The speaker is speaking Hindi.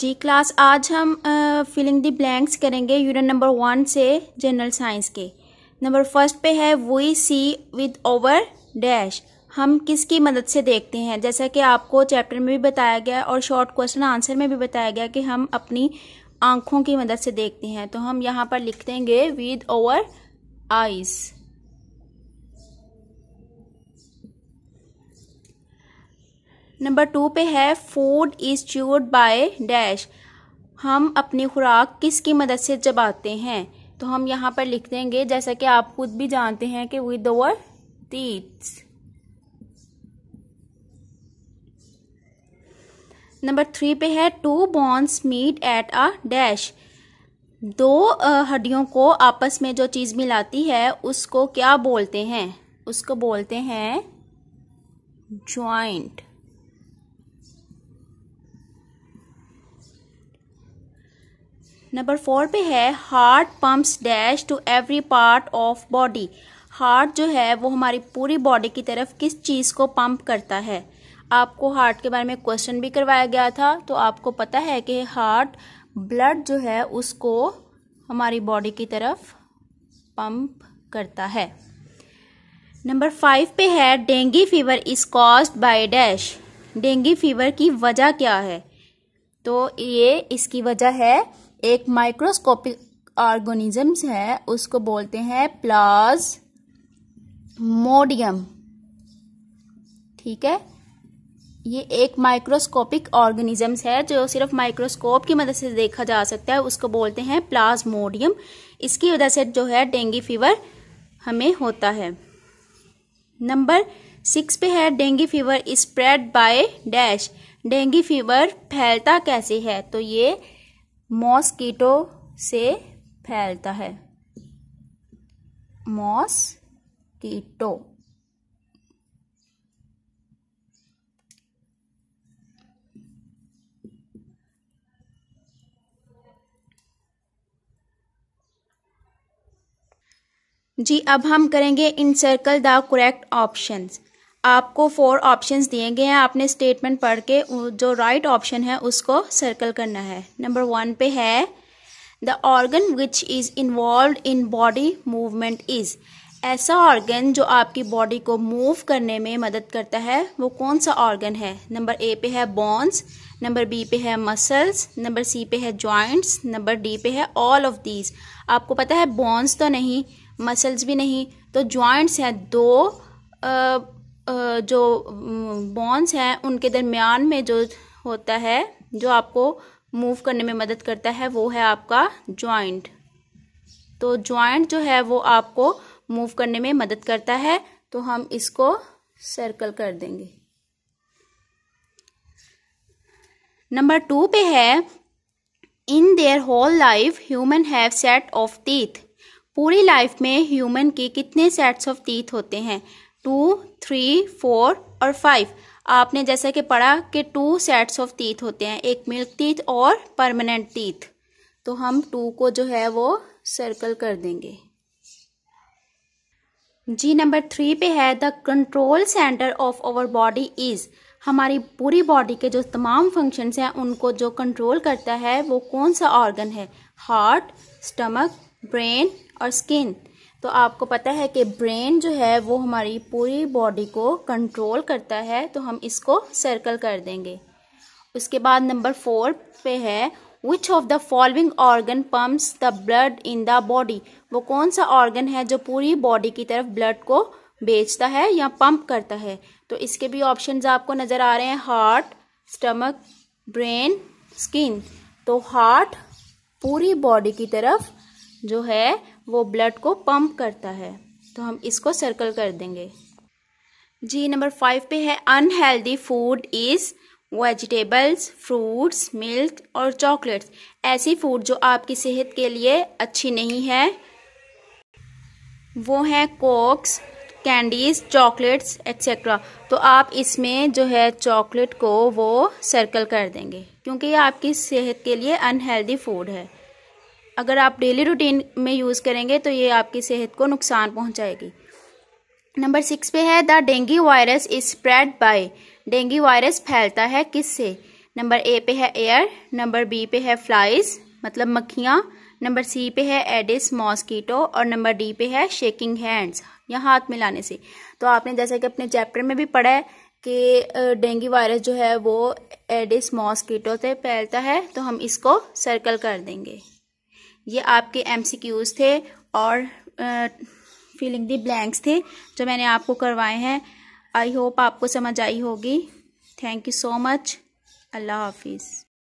जी क्लास आज हम फिलिंग द ब्लैंक्स करेंगे यूनिट नंबर वन से जनरल साइंस के नंबर फर्स्ट पे है we see with our dash हम किसकी मदद से देखते हैं जैसा कि आपको चैप्टर में भी बताया गया और शॉर्ट क्वेश्चन आंसर में भी बताया गया कि हम अपनी आँखों की मदद से देखते हैं तो हम यहाँ पर लिख देंगे with our eyes number two पे है food is chewed by dash हम अपनी खुराक किसकी मदद से चबाते हैं तो हम यहाँ पर लिख देंगे जैसा कि आप खुद भी जानते हैं कि with our teeth number three पे है two bones meet at a dash दो हड्डियों को आपस में जो चीज़ मिलाती है उसको क्या बोलते हैं उसको बोलते हैं ज्वाइंट नंबर फोर पे है heart pumps dash to every part of body heart जो है वो हमारी पूरी बॉडी की तरफ किस चीज़ को पंप करता है आपको हार्ट के बारे में क्वेश्चन भी करवाया गया था तो आपको पता है कि हार्ट ब्लड जो है उसको हमारी बॉडी की तरफ पंप करता है नंबर फाइव पे है dengue fever is caused by dash dengue fever की वजह क्या है तो ये इसकी वजह है एक माइक्रोस्कोपिक ऑर्गेनिजम्स है उसको बोलते हैं प्लाज मोडियम ठीक है ये एक माइक्रोस्कोपिक ऑर्गेनिजम्स है जो सिर्फ माइक्रोस्कोप की मदद से देखा जा सकता है उसको बोलते हैं प्लाज्मोडियम इसकी वजह से जो है डेंगू फीवर हमें होता है नंबर सिक्स पे है dengue fever spread by dash dengue fever फैलता कैसे है तो ये मॉस्कीटो से फैलता है मॉस्किटो जी अब हम करेंगे encircle the correct options आपको फोर ऑप्शंस दिए गए हैं आपने स्टेटमेंट पढ़ के जो राइट right ऑप्शन है उसको सर्कल करना है नंबर वन पे है the organ which is involve in body movement is ऐसा ऑर्गन जो आपकी बॉडी को मूव करने में मदद करता है वो कौन सा ऑर्गन है नंबर ए पे है बॉन्स नंबर बी पे है मसल्स नंबर सी पे है जॉइंट्स नंबर डी पे है ऑल ऑफ दीज आपको पता है बॉन्स तो नहीं मसल्स भी नहीं तो जॉइंट्स हैं दो आ, जो बॉन्स हैं उनके दरमियान में जो होता है जो आपको मूव करने में मदद करता है वो है आपका जॉइंट तो जॉइंट जो है वो आपको मूव करने में मदद करता है तो हम इसको सर्कल कर देंगे नंबर टू पे है in their whole life human have set of teeth पूरी लाइफ में ह्यूमन के कितने सेट्स ऑफ टीथ होते हैं टू थ्री फोर और फाइव आपने जैसे कि पढ़ा कि टू सेट्स ऑफ टीथ होते हैं एक मिल्क टीथ और परमानेंट टीथ तो हम टू को जो है वो सर्कल कर देंगे जी नंबर थ्री पे है the control centre of our body is हमारी पूरी बॉडी के जो तमाम फंक्शंस हैं उनको जो कंट्रोल करता है वो कौन सा ऑर्गन है हार्ट स्टमक ब्रेन और स्किन तो आपको पता है कि ब्रेन जो है वो हमारी पूरी बॉडी को कंट्रोल करता है तो हम इसको सर्कल कर देंगे उसके बाद नंबर फोर पे है which of the following organ pumps the blood in the body वो कौन सा ऑर्गन है जो पूरी बॉडी की तरफ ब्लड को बेचता है या पंप करता है तो इसके भी ऑप्शंस आपको नज़र आ रहे हैं हार्ट स्टमक ब्रेन स्किन तो हार्ट पूरी बॉडी की तरफ जो है वो ब्लड को पंप करता है तो हम इसको सर्कल कर देंगे जी नंबर फाइव पे है unhealthy food is vegetables fruits milk और चॉकलेट्स ऐसी फूड जो आपकी सेहत के लिए अच्छी नहीं है वो हैं कोक्स कैंडीज चॉकलेट्स एक्सेट्रा तो आप इसमें जो है चॉकलेट को वो सर्कल कर देंगे क्योंकि ये आपकी सेहत के लिए अनहेल्दी फूड है अगर आप डेली रूटीन में यूज़ करेंगे तो ये आपकी सेहत को नुकसान पहुंचाएगी नंबर सिक्स पे है the dengue virus is spread by dengue virus फैलता है किससे नंबर ए पे है एयर नंबर बी पे है फ्लाइज मतलब मक्खियाँ नंबर सी पे है एडिस मॉस्कीटो और नंबर डी पे है शेकिंग हैंड्स या हाथ मिलाने से तो आपने जैसा कि अपने चैप्टर में भी पढ़ा है कि डेंगू वायरस जो है वो एडिस मॉस्कीटो से फैलता है तो हम इसको सर्कल कर देंगे ये आपके क्यूज थे और फिलिंग दी ब्लैंक्स थे जो मैंने आपको करवाए हैं आई होप आपको समझ आई होगी थैंक यू सो मच अल्लाह हाफिज़